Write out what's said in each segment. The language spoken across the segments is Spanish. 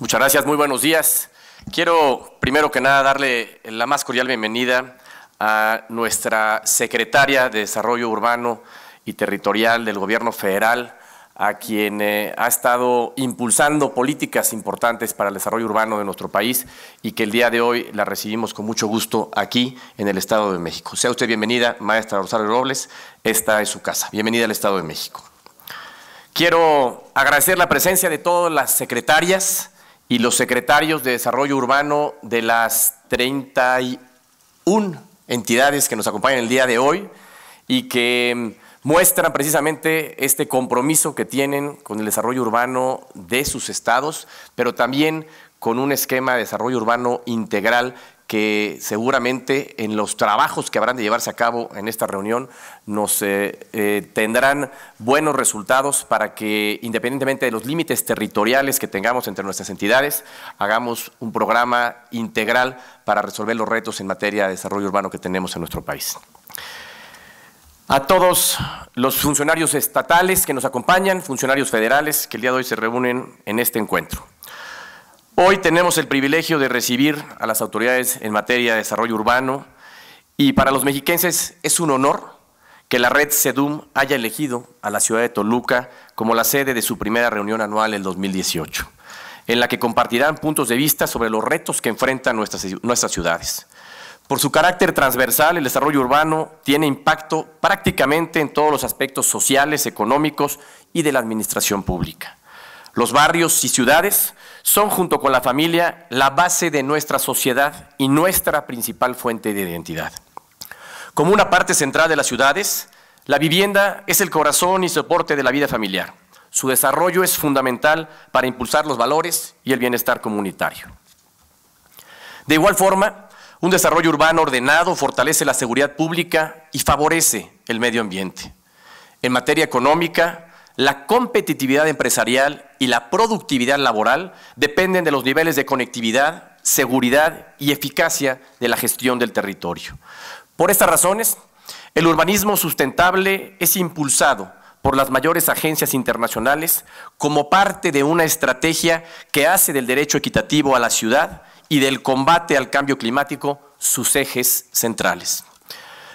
Muchas gracias, muy buenos días. Quiero primero que nada darle la más cordial bienvenida a nuestra secretaria de Desarrollo Urbano y Territorial del Gobierno Federal, a quien eh, ha estado impulsando políticas importantes para el desarrollo urbano de nuestro país y que el día de hoy la recibimos con mucho gusto aquí en el Estado de México. Sea usted bienvenida, maestra Rosario Robles, esta es su casa. Bienvenida al Estado de México. Quiero agradecer la presencia de todas las secretarias y los secretarios de Desarrollo Urbano de las 31 entidades que nos acompañan el día de hoy y que mm, muestran precisamente este compromiso que tienen con el desarrollo urbano de sus estados, pero también con un esquema de desarrollo urbano integral que seguramente en los trabajos que habrán de llevarse a cabo en esta reunión nos eh, eh, tendrán buenos resultados para que, independientemente de los límites territoriales que tengamos entre nuestras entidades, hagamos un programa integral para resolver los retos en materia de desarrollo urbano que tenemos en nuestro país. A todos los funcionarios estatales que nos acompañan, funcionarios federales que el día de hoy se reúnen en este encuentro. Hoy tenemos el privilegio de recibir a las autoridades en materia de desarrollo urbano y para los mexiquenses es un honor que la red SEDUM haya elegido a la ciudad de Toluca como la sede de su primera reunión anual en 2018, en la que compartirán puntos de vista sobre los retos que enfrentan nuestras, nuestras ciudades. Por su carácter transversal, el desarrollo urbano tiene impacto prácticamente en todos los aspectos sociales, económicos y de la administración pública. Los barrios y ciudades son, junto con la familia, la base de nuestra sociedad y nuestra principal fuente de identidad. Como una parte central de las ciudades, la vivienda es el corazón y soporte de la vida familiar. Su desarrollo es fundamental para impulsar los valores y el bienestar comunitario. De igual forma, un desarrollo urbano ordenado fortalece la seguridad pública y favorece el medio ambiente. En materia económica, la competitividad empresarial y la productividad laboral dependen de los niveles de conectividad, seguridad y eficacia de la gestión del territorio. Por estas razones, el urbanismo sustentable es impulsado por las mayores agencias internacionales como parte de una estrategia que hace del derecho equitativo a la ciudad y del combate al cambio climático sus ejes centrales.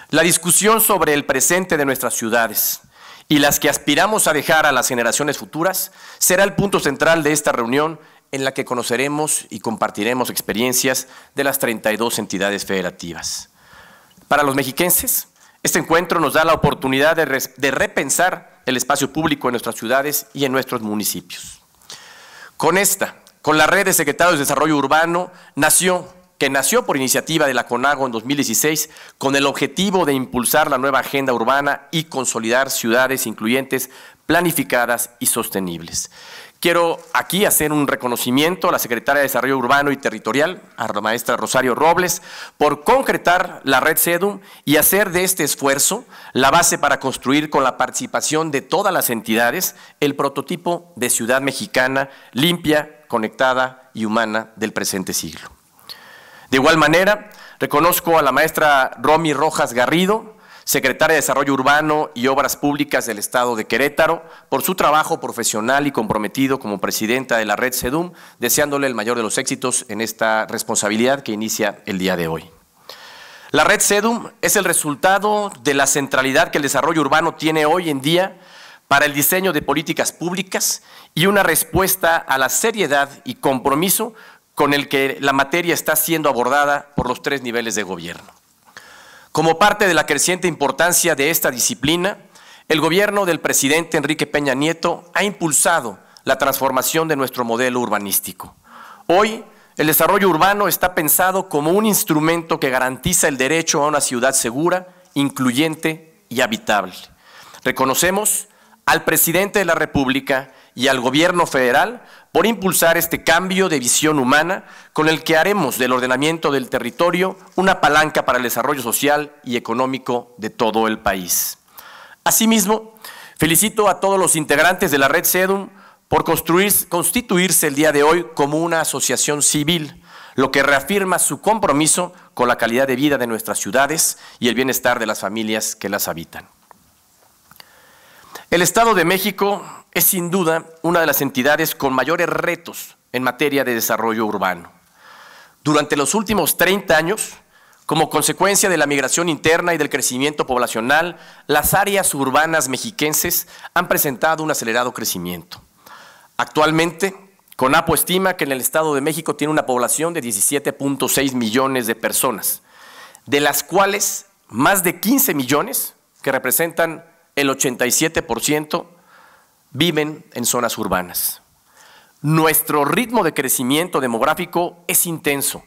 La discusión sobre el presente de nuestras ciudades, y las que aspiramos a dejar a las generaciones futuras será el punto central de esta reunión en la que conoceremos y compartiremos experiencias de las 32 entidades federativas. Para los mexiquenses, este encuentro nos da la oportunidad de, de repensar el espacio público en nuestras ciudades y en nuestros municipios. Con esta, con la red de secretarios de desarrollo urbano, nació nació por iniciativa de la CONAGO en 2016 con el objetivo de impulsar la nueva agenda urbana y consolidar ciudades incluyentes, planificadas y sostenibles. Quiero aquí hacer un reconocimiento a la Secretaria de Desarrollo Urbano y Territorial, a la maestra Rosario Robles, por concretar la red SEDUM y hacer de este esfuerzo la base para construir con la participación de todas las entidades el prototipo de ciudad mexicana limpia, conectada y humana del presente siglo. De igual manera, reconozco a la maestra Romy Rojas Garrido, secretaria de Desarrollo Urbano y Obras Públicas del Estado de Querétaro, por su trabajo profesional y comprometido como presidenta de la red SEDUM, deseándole el mayor de los éxitos en esta responsabilidad que inicia el día de hoy. La red SEDUM es el resultado de la centralidad que el desarrollo urbano tiene hoy en día para el diseño de políticas públicas y una respuesta a la seriedad y compromiso con el que la materia está siendo abordada por los tres niveles de gobierno. Como parte de la creciente importancia de esta disciplina, el gobierno del presidente Enrique Peña Nieto ha impulsado la transformación de nuestro modelo urbanístico. Hoy, el desarrollo urbano está pensado como un instrumento que garantiza el derecho a una ciudad segura, incluyente y habitable. Reconocemos al presidente de la República y al gobierno federal por impulsar este cambio de visión humana con el que haremos del ordenamiento del territorio una palanca para el desarrollo social y económico de todo el país. Asimismo, felicito a todos los integrantes de la red SEDUM por constituirse el día de hoy como una asociación civil, lo que reafirma su compromiso con la calidad de vida de nuestras ciudades y el bienestar de las familias que las habitan. El Estado de México es sin duda una de las entidades con mayores retos en materia de desarrollo urbano. Durante los últimos 30 años, como consecuencia de la migración interna y del crecimiento poblacional, las áreas urbanas mexiquenses han presentado un acelerado crecimiento. Actualmente, CONAPO estima que en el Estado de México tiene una población de 17.6 millones de personas, de las cuales más de 15 millones, que representan el 87% viven en zonas urbanas. Nuestro ritmo de crecimiento demográfico es intenso.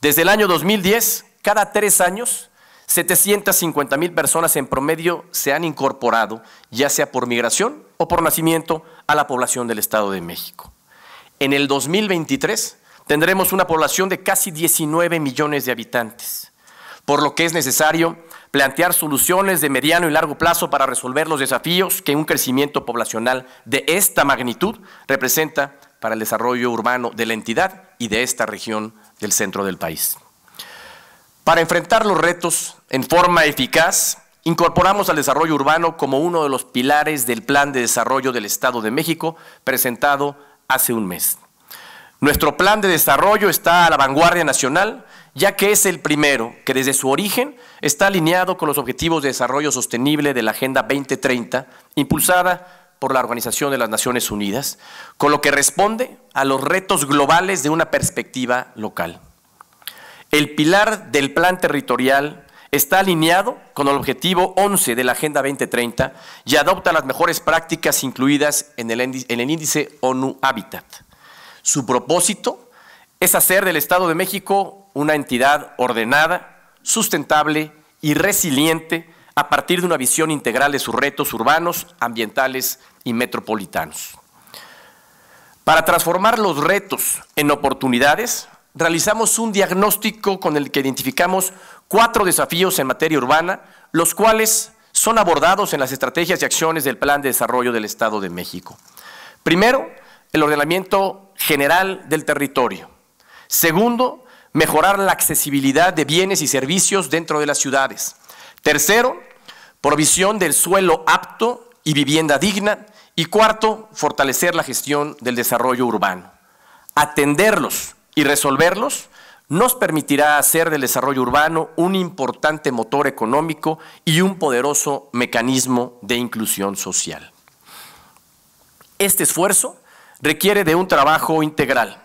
Desde el año 2010, cada tres años, 750 mil personas en promedio se han incorporado, ya sea por migración o por nacimiento, a la población del Estado de México. En el 2023 tendremos una población de casi 19 millones de habitantes por lo que es necesario plantear soluciones de mediano y largo plazo para resolver los desafíos que un crecimiento poblacional de esta magnitud representa para el desarrollo urbano de la entidad y de esta región del centro del país. Para enfrentar los retos en forma eficaz, incorporamos al desarrollo urbano como uno de los pilares del Plan de Desarrollo del Estado de México presentado hace un mes. Nuestro plan de desarrollo está a la vanguardia nacional, ya que es el primero que desde su origen está alineado con los Objetivos de Desarrollo Sostenible de la Agenda 2030, impulsada por la Organización de las Naciones Unidas, con lo que responde a los retos globales de una perspectiva local. El pilar del plan territorial está alineado con el objetivo 11 de la Agenda 2030 y adopta las mejores prácticas incluidas en el índice ONU Habitat. Su propósito es hacer del Estado de México una entidad ordenada, sustentable y resiliente a partir de una visión integral de sus retos urbanos, ambientales y metropolitanos. Para transformar los retos en oportunidades, realizamos un diagnóstico con el que identificamos cuatro desafíos en materia urbana, los cuales son abordados en las estrategias y acciones del Plan de Desarrollo del Estado de México. Primero, el ordenamiento general del territorio. Segundo, mejorar la accesibilidad de bienes y servicios dentro de las ciudades. Tercero, provisión del suelo apto y vivienda digna. Y cuarto, fortalecer la gestión del desarrollo urbano. Atenderlos y resolverlos nos permitirá hacer del desarrollo urbano un importante motor económico y un poderoso mecanismo de inclusión social. Este esfuerzo requiere de un trabajo integral.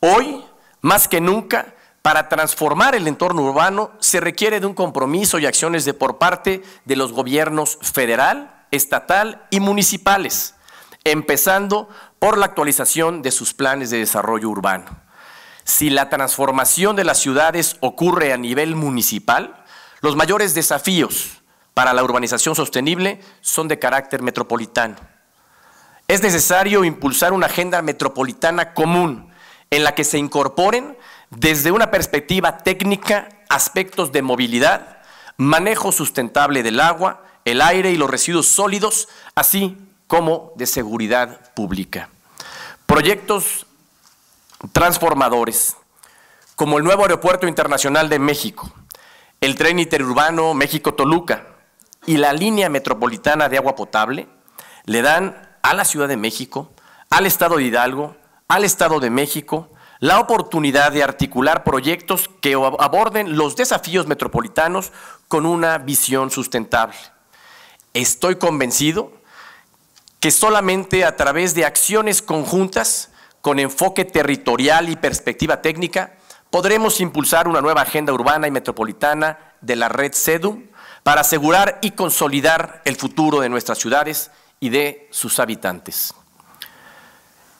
Hoy, más que nunca, para transformar el entorno urbano se requiere de un compromiso y acciones de por parte de los gobiernos federal, estatal y municipales, empezando por la actualización de sus planes de desarrollo urbano. Si la transformación de las ciudades ocurre a nivel municipal, los mayores desafíos para la urbanización sostenible son de carácter metropolitano es necesario impulsar una agenda metropolitana común en la que se incorporen desde una perspectiva técnica aspectos de movilidad, manejo sustentable del agua, el aire y los residuos sólidos, así como de seguridad pública. Proyectos transformadores, como el nuevo Aeropuerto Internacional de México, el tren interurbano México-Toluca y la línea metropolitana de agua potable, le dan a la Ciudad de México, al Estado de Hidalgo, al Estado de México, la oportunidad de articular proyectos que aborden los desafíos metropolitanos con una visión sustentable. Estoy convencido que solamente a través de acciones conjuntas, con enfoque territorial y perspectiva técnica, podremos impulsar una nueva agenda urbana y metropolitana de la red SEDUM para asegurar y consolidar el futuro de nuestras ciudades y de sus habitantes.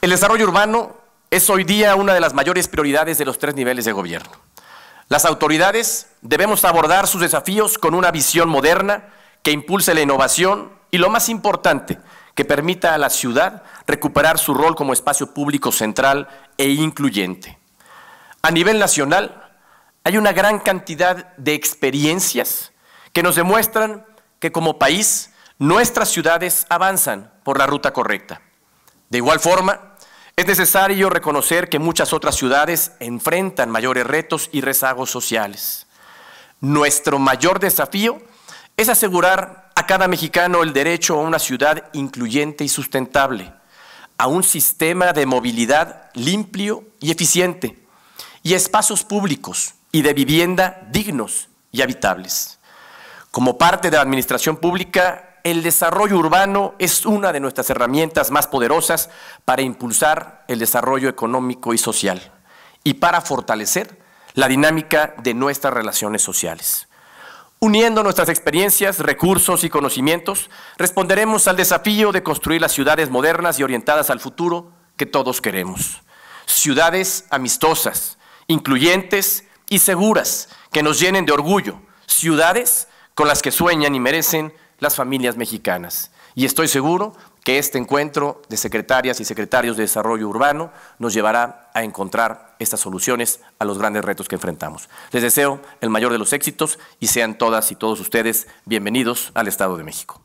El desarrollo urbano es hoy día una de las mayores prioridades de los tres niveles de gobierno. Las autoridades debemos abordar sus desafíos con una visión moderna que impulse la innovación y, lo más importante, que permita a la ciudad recuperar su rol como espacio público central e incluyente. A nivel nacional, hay una gran cantidad de experiencias que nos demuestran que como país nuestras ciudades avanzan por la ruta correcta. De igual forma, es necesario reconocer que muchas otras ciudades enfrentan mayores retos y rezagos sociales. Nuestro mayor desafío es asegurar a cada mexicano el derecho a una ciudad incluyente y sustentable, a un sistema de movilidad limpio y eficiente, y espacios públicos y de vivienda dignos y habitables. Como parte de la administración pública, el desarrollo urbano es una de nuestras herramientas más poderosas para impulsar el desarrollo económico y social y para fortalecer la dinámica de nuestras relaciones sociales. Uniendo nuestras experiencias, recursos y conocimientos, responderemos al desafío de construir las ciudades modernas y orientadas al futuro que todos queremos. Ciudades amistosas, incluyentes y seguras, que nos llenen de orgullo. Ciudades con las que sueñan y merecen las familias mexicanas. Y estoy seguro que este encuentro de secretarias y secretarios de Desarrollo Urbano nos llevará a encontrar estas soluciones a los grandes retos que enfrentamos. Les deseo el mayor de los éxitos y sean todas y todos ustedes bienvenidos al Estado de México.